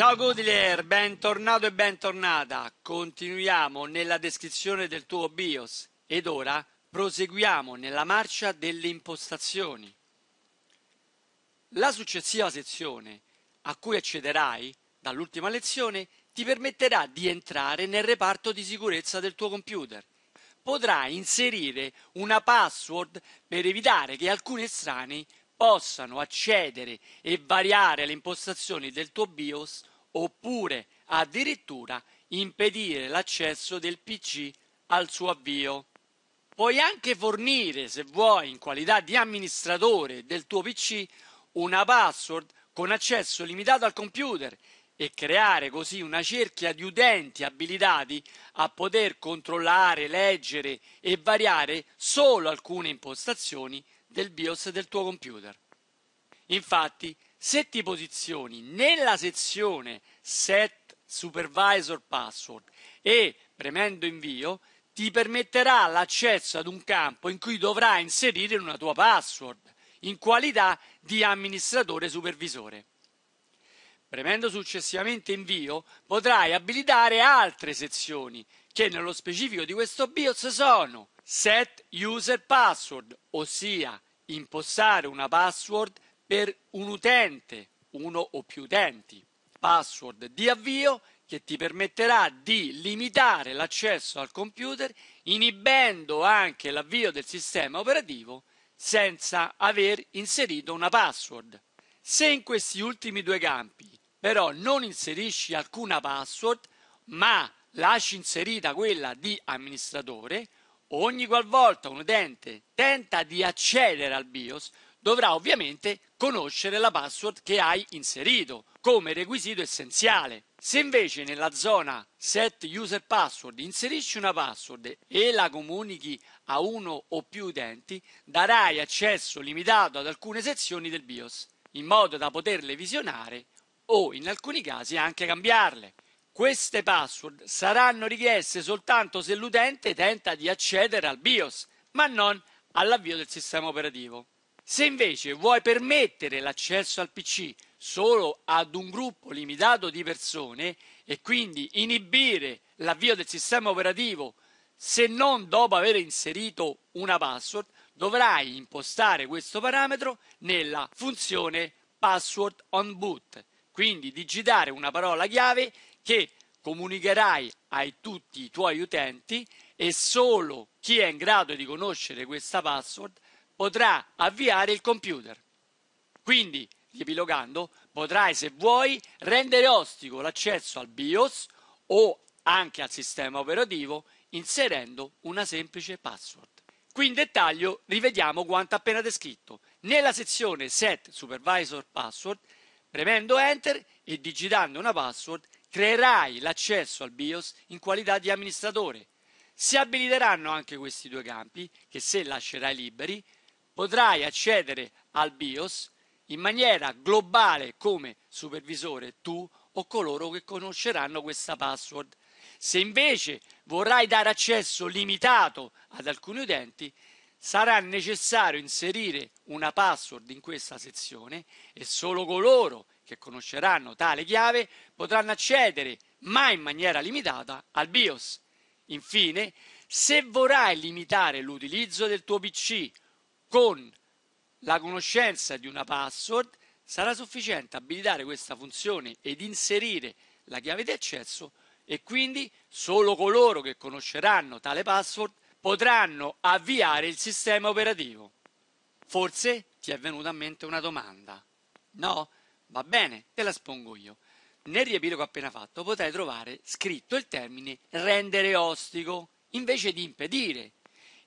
Ciao Goodler, bentornato e bentornata. Continuiamo nella descrizione del tuo BIOS ed ora proseguiamo nella marcia delle impostazioni. La successiva sezione a cui accederai dall'ultima lezione ti permetterà di entrare nel reparto di sicurezza del tuo computer. Potrai inserire una password per evitare che alcuni estranei possano accedere e variare le impostazioni del tuo BIOS oppure addirittura impedire l'accesso del PC al suo avvio. Puoi anche fornire, se vuoi, in qualità di amministratore del tuo PC, una password con accesso limitato al computer e creare così una cerchia di utenti abilitati a poter controllare, leggere e variare solo alcune impostazioni del BIOS del tuo computer. Infatti, se ti posizioni nella sezione Set Supervisor Password e premendo invio ti permetterà l'accesso ad un campo in cui dovrai inserire una tua password in qualità di amministratore supervisore. Premendo successivamente invio potrai abilitare altre sezioni che nello specifico di questo BIOS sono Set User Password, ossia impostare una password per un utente, uno o più utenti. Password di avvio che ti permetterà di limitare l'accesso al computer inibendo anche l'avvio del sistema operativo senza aver inserito una password. Se in questi ultimi due campi però non inserisci alcuna password ma lasci inserita quella di amministratore, ogni qualvolta un utente tenta di accedere al BIOS dovrà ovviamente conoscere la password che hai inserito come requisito essenziale. Se invece nella zona set user password inserisci una password e la comunichi a uno o più utenti, darai accesso limitato ad alcune sezioni del BIOS, in modo da poterle visionare o in alcuni casi anche cambiarle. Queste password saranno richieste soltanto se l'utente tenta di accedere al BIOS, ma non all'avvio del sistema operativo. Se invece vuoi permettere l'accesso al PC solo ad un gruppo limitato di persone e quindi inibire l'avvio del sistema operativo se non dopo aver inserito una password, dovrai impostare questo parametro nella funzione password on boot, quindi digitare una parola chiave che comunicherai ai tutti i tuoi utenti e solo chi è in grado di conoscere questa password potrà avviare il computer. Quindi, riepilogando, potrai, se vuoi, rendere ostico l'accesso al BIOS o anche al sistema operativo inserendo una semplice password. Qui in dettaglio rivediamo quanto appena descritto. Nella sezione Set Supervisor Password, premendo Enter e digitando una password, creerai l'accesso al BIOS in qualità di amministratore. Si abiliteranno anche questi due campi che, se lascerai liberi, potrai accedere al BIOS in maniera globale come supervisore tu o coloro che conosceranno questa password. Se invece vorrai dare accesso limitato ad alcuni utenti, sarà necessario inserire una password in questa sezione e solo coloro che conosceranno tale chiave potranno accedere, ma in maniera limitata, al BIOS. Infine, se vorrai limitare l'utilizzo del tuo PC con la conoscenza di una password sarà sufficiente abilitare questa funzione ed inserire la chiave di accesso e quindi solo coloro che conosceranno tale password potranno avviare il sistema operativo. Forse ti è venuta a mente una domanda. No? Va bene, te la spongo io. Nel riepilogo appena fatto potrai trovare scritto il termine rendere ostico, invece di impedire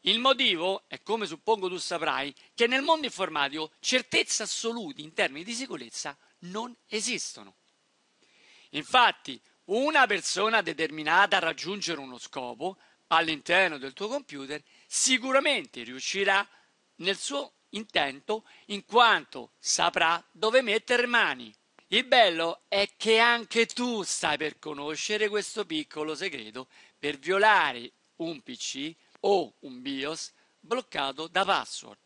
il motivo è, come suppongo tu saprai, che nel mondo informatico certezze assolute in termini di sicurezza non esistono. Infatti, una persona determinata a raggiungere uno scopo all'interno del tuo computer sicuramente riuscirà nel suo intento in quanto saprà dove mettere mani. Il bello è che anche tu stai per conoscere questo piccolo segreto per violare un PC o un BIOS bloccato da password.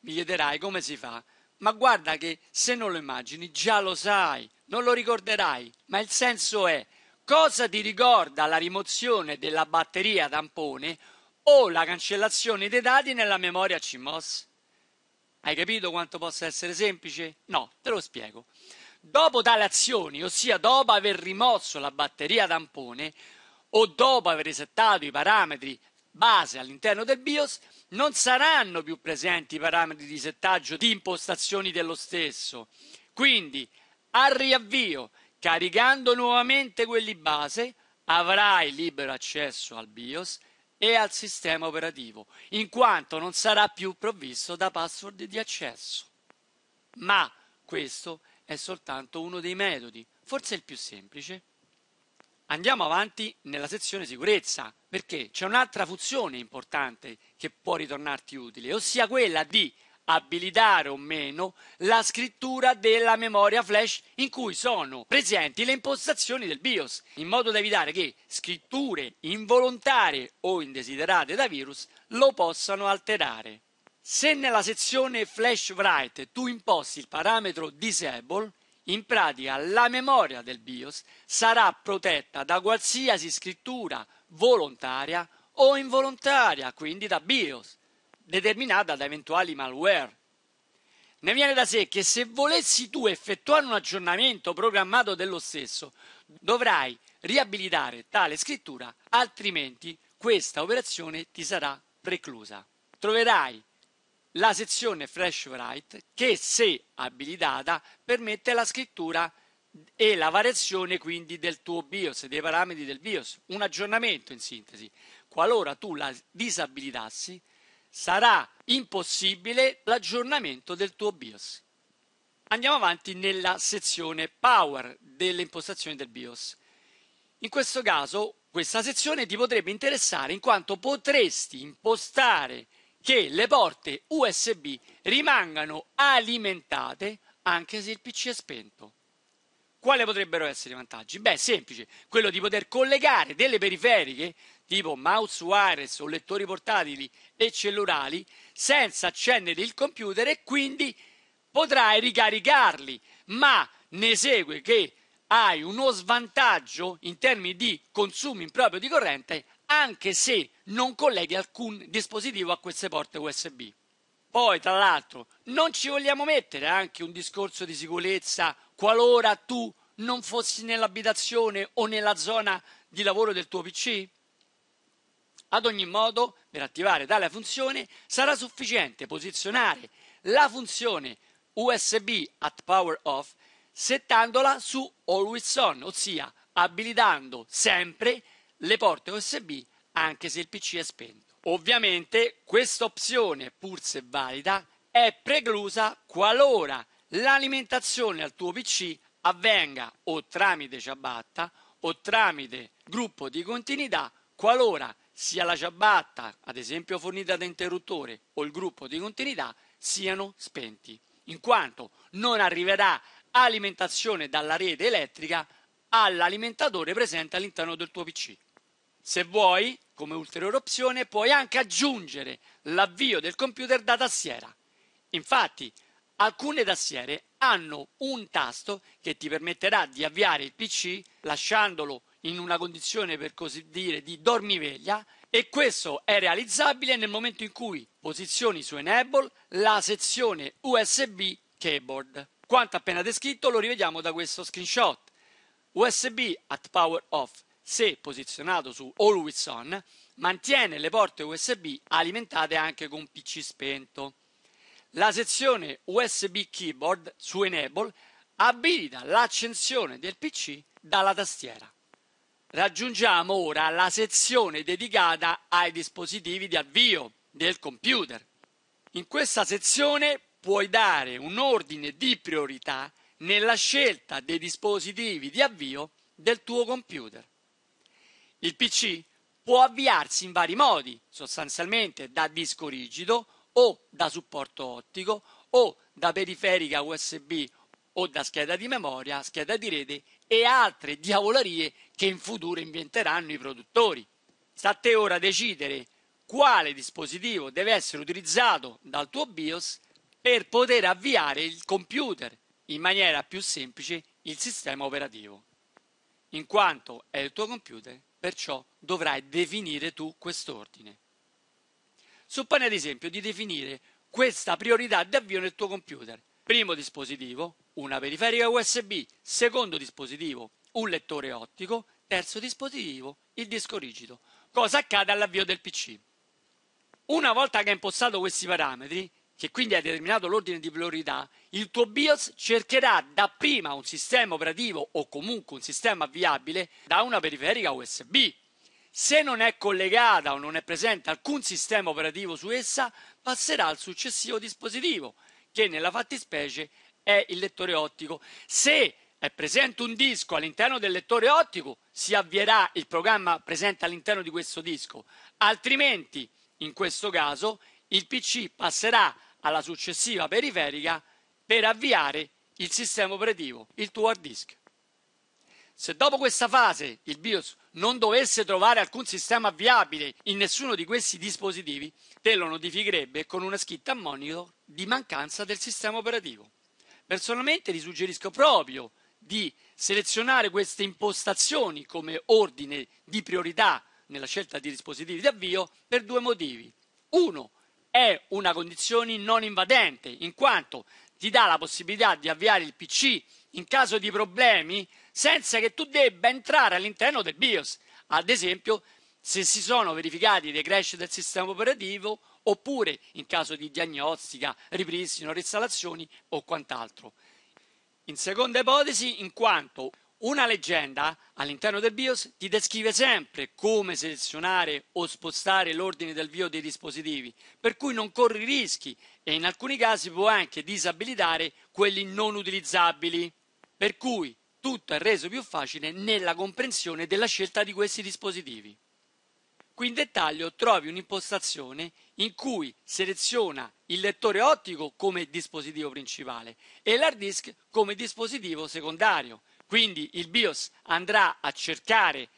Mi chiederai come si fa, ma guarda che se non lo immagini già lo sai, non lo ricorderai, ma il senso è cosa ti ricorda la rimozione della batteria tampone o la cancellazione dei dati nella memoria CMOS. Hai capito quanto possa essere semplice? No, te lo spiego. Dopo tale azione, ossia dopo aver rimosso la batteria tampone o dopo aver resettato i parametri base all'interno del BIOS non saranno più presenti i parametri di settaggio di impostazioni dello stesso. Quindi al riavvio, caricando nuovamente quelli base, avrai libero accesso al BIOS e al sistema operativo, in quanto non sarà più provvisto da password di accesso. Ma questo è soltanto uno dei metodi, forse il più semplice. Andiamo avanti nella sezione sicurezza perché c'è un'altra funzione importante che può ritornarti utile, ossia quella di abilitare o meno la scrittura della memoria flash in cui sono presenti le impostazioni del BIOS, in modo da evitare che scritture involontarie o indesiderate da virus lo possano alterare. Se nella sezione flash write tu imposti il parametro disable, in pratica la memoria del BIOS sarà protetta da qualsiasi scrittura volontaria o involontaria, quindi da BIOS, determinata da eventuali malware. Ne viene da sé che se volessi tu effettuare un aggiornamento programmato dello stesso, dovrai riabilitare tale scrittura, altrimenti questa operazione ti sarà preclusa. Troverai la sezione FreshWrite che se abilitata permette la scrittura e la variazione quindi del tuo BIOS, dei parametri del BIOS, un aggiornamento in sintesi. Qualora tu la disabilitassi sarà impossibile l'aggiornamento del tuo BIOS. Andiamo avanti nella sezione Power delle impostazioni del BIOS. In questo caso questa sezione ti potrebbe interessare in quanto potresti impostare che le porte USB rimangano alimentate anche se il PC è spento. Quali potrebbero essere i vantaggi? Beh, semplice, quello di poter collegare delle periferiche tipo mouse wireless o lettori portatili e cellulari senza accendere il computer e quindi potrai ricaricarli, ma ne segue che hai uno svantaggio in termini di consumi improprio di corrente anche se non colleghi alcun dispositivo a queste porte USB. Poi, tra l'altro, non ci vogliamo mettere anche un discorso di sicurezza qualora tu non fossi nell'abitazione o nella zona di lavoro del tuo PC? Ad ogni modo, per attivare tale funzione sarà sufficiente posizionare la funzione USB at power off settandola su always on, ossia abilitando sempre le porte USB anche se il PC è spento. Ovviamente questa opzione, pur se valida, è preclusa qualora l'alimentazione al tuo PC avvenga o tramite ciabatta o tramite gruppo di continuità qualora sia la ciabatta, ad esempio fornita da interruttore o il gruppo di continuità, siano spenti, in quanto non arriverà alimentazione dalla rete elettrica all'alimentatore presente all'interno del tuo PC. Se vuoi, come ulteriore opzione, puoi anche aggiungere l'avvio del computer da tastiera. Infatti, alcune tastiere hanno un tasto che ti permetterà di avviare il PC lasciandolo in una condizione per così dire di dormiveglia e questo è realizzabile nel momento in cui posizioni su Enable la sezione USB keyboard. Quanto appena descritto lo rivediamo da questo screenshot. USB at power off se posizionato su Always On, mantiene le porte USB alimentate anche con PC spento. La sezione USB Keyboard su Enable abilita l'accensione del PC dalla tastiera. Raggiungiamo ora la sezione dedicata ai dispositivi di avvio del computer. In questa sezione puoi dare un ordine di priorità nella scelta dei dispositivi di avvio del tuo computer. Il PC può avviarsi in vari modi, sostanzialmente da disco rigido o da supporto ottico o da periferica USB o da scheda di memoria, scheda di rete e altre diavolerie che in futuro inventeranno i produttori. Sta a te ora decidere quale dispositivo deve essere utilizzato dal tuo BIOS per poter avviare il computer in maniera più semplice il sistema operativo, in quanto è il tuo computer Perciò dovrai definire tu quest'ordine. Supponi ad esempio di definire questa priorità d'avvio nel tuo computer. Primo dispositivo, una periferica USB, secondo dispositivo, un lettore ottico, terzo dispositivo, il disco rigido. Cosa accade all'avvio del PC? Una volta che hai impostato questi parametri, che quindi ha determinato l'ordine di priorità, il tuo BIOS cercherà dapprima un sistema operativo o comunque un sistema avviabile da una periferica USB. Se non è collegata o non è presente alcun sistema operativo su essa, passerà al successivo dispositivo, che nella fattispecie è il lettore ottico. Se è presente un disco all'interno del lettore ottico, si avvierà il programma presente all'interno di questo disco, altrimenti, in questo caso, il PC passerà alla successiva periferica per avviare il sistema operativo, il tuo hard disk. Se dopo questa fase il BIOS non dovesse trovare alcun sistema avviabile in nessuno di questi dispositivi, te lo notificherebbe con una scritta a monitor di mancanza del sistema operativo. Personalmente ti suggerisco proprio di selezionare queste impostazioni come ordine di priorità nella scelta di dispositivi di avvio per due motivi. Uno, è una condizione non invadente, in quanto ti dà la possibilità di avviare il PC in caso di problemi senza che tu debba entrare all'interno del BIOS. Ad esempio, se si sono verificati dei crash del sistema operativo oppure in caso di diagnostica, ripristino, reinstallazioni o quant'altro. In seconda ipotesi, in quanto una leggenda all'interno del BIOS ti descrive sempre come selezionare o spostare l'ordine del vio dei dispositivi, per cui non corri rischi e in alcuni casi può anche disabilitare quelli non utilizzabili. Per cui tutto è reso più facile nella comprensione della scelta di questi dispositivi. Qui in dettaglio trovi un'impostazione in cui seleziona il lettore ottico come dispositivo principale e l'hard disk come dispositivo secondario, quindi il BIOS andrà a cercare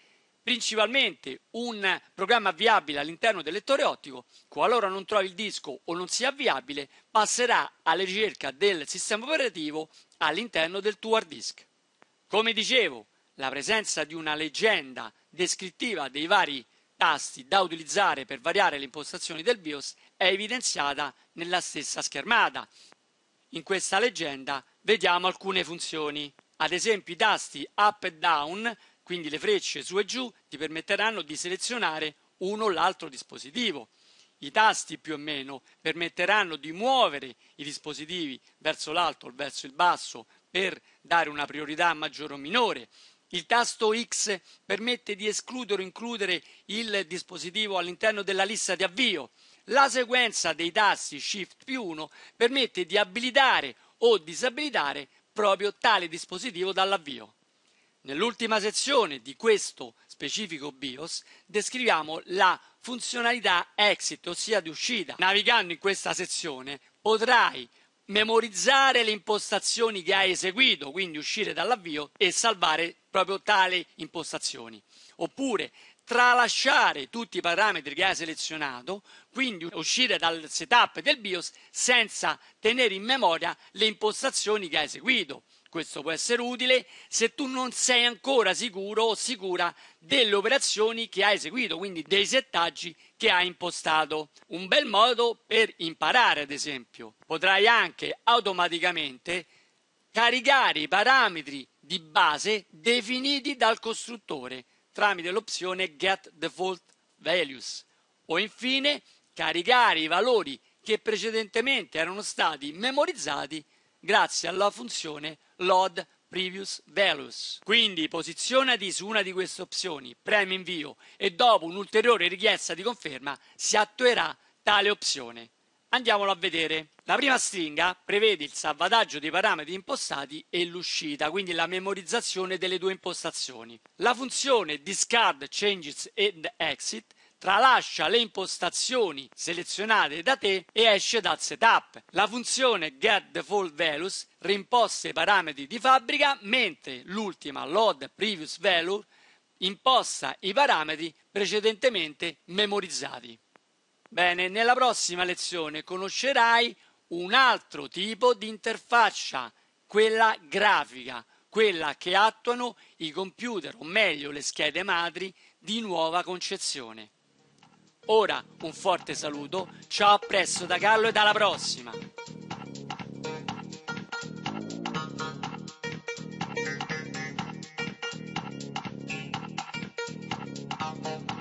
principalmente un programma avviabile all'interno del lettore ottico, qualora non trovi il disco o non sia avviabile, passerà alla ricerca del sistema operativo all'interno del tuo hard disk. Come dicevo, la presenza di una leggenda descrittiva dei vari tasti da utilizzare per variare le impostazioni del BIOS è evidenziata nella stessa schermata. In questa leggenda vediamo alcune funzioni. Ad esempio i tasti up e down, quindi le frecce su e giù, ti permetteranno di selezionare uno o l'altro dispositivo. I tasti più o meno permetteranno di muovere i dispositivi verso l'alto o verso il basso per dare una priorità maggiore o minore. Il tasto X permette di escludere o includere il dispositivo all'interno della lista di avvio. La sequenza dei tasti Shift più 1 permette di abilitare o disabilitare proprio tale dispositivo dall'avvio. Nell'ultima sezione di questo specifico BIOS descriviamo la funzionalità exit, ossia di uscita. Navigando in questa sezione potrai memorizzare le impostazioni che hai eseguito, quindi uscire dall'avvio e salvare proprio tali impostazioni. Oppure tralasciare tutti i parametri che hai selezionato, quindi uscire dal setup del BIOS senza tenere in memoria le impostazioni che hai eseguito. Questo può essere utile se tu non sei ancora sicuro o sicura delle operazioni che hai eseguito, quindi dei settaggi che hai impostato. Un bel modo per imparare, ad esempio, potrai anche automaticamente caricare i parametri di base definiti dal costruttore tramite l'opzione Get Default Values o infine caricare i valori che precedentemente erano stati memorizzati grazie alla funzione load previous values. Quindi posizionati su una di queste opzioni, premi invio e dopo un'ulteriore richiesta di conferma si attuerà tale opzione. Andiamolo a vedere. La prima stringa prevede il salvataggio dei parametri impostati e l'uscita, quindi la memorizzazione delle due impostazioni. La funzione discard changes and exit tralascia le impostazioni selezionate da te e esce dal setup. La funzione getDefaultValues rimposta i parametri di fabbrica, mentre l'ultima loadPreviousValue imposta i parametri precedentemente memorizzati. Bene, nella prossima lezione conoscerai un altro tipo di interfaccia, quella grafica, quella che attuano i computer, o meglio le schede madri di nuova concezione. Ora un forte saluto, ciao a presto da Carlo e alla prossima! Thank you.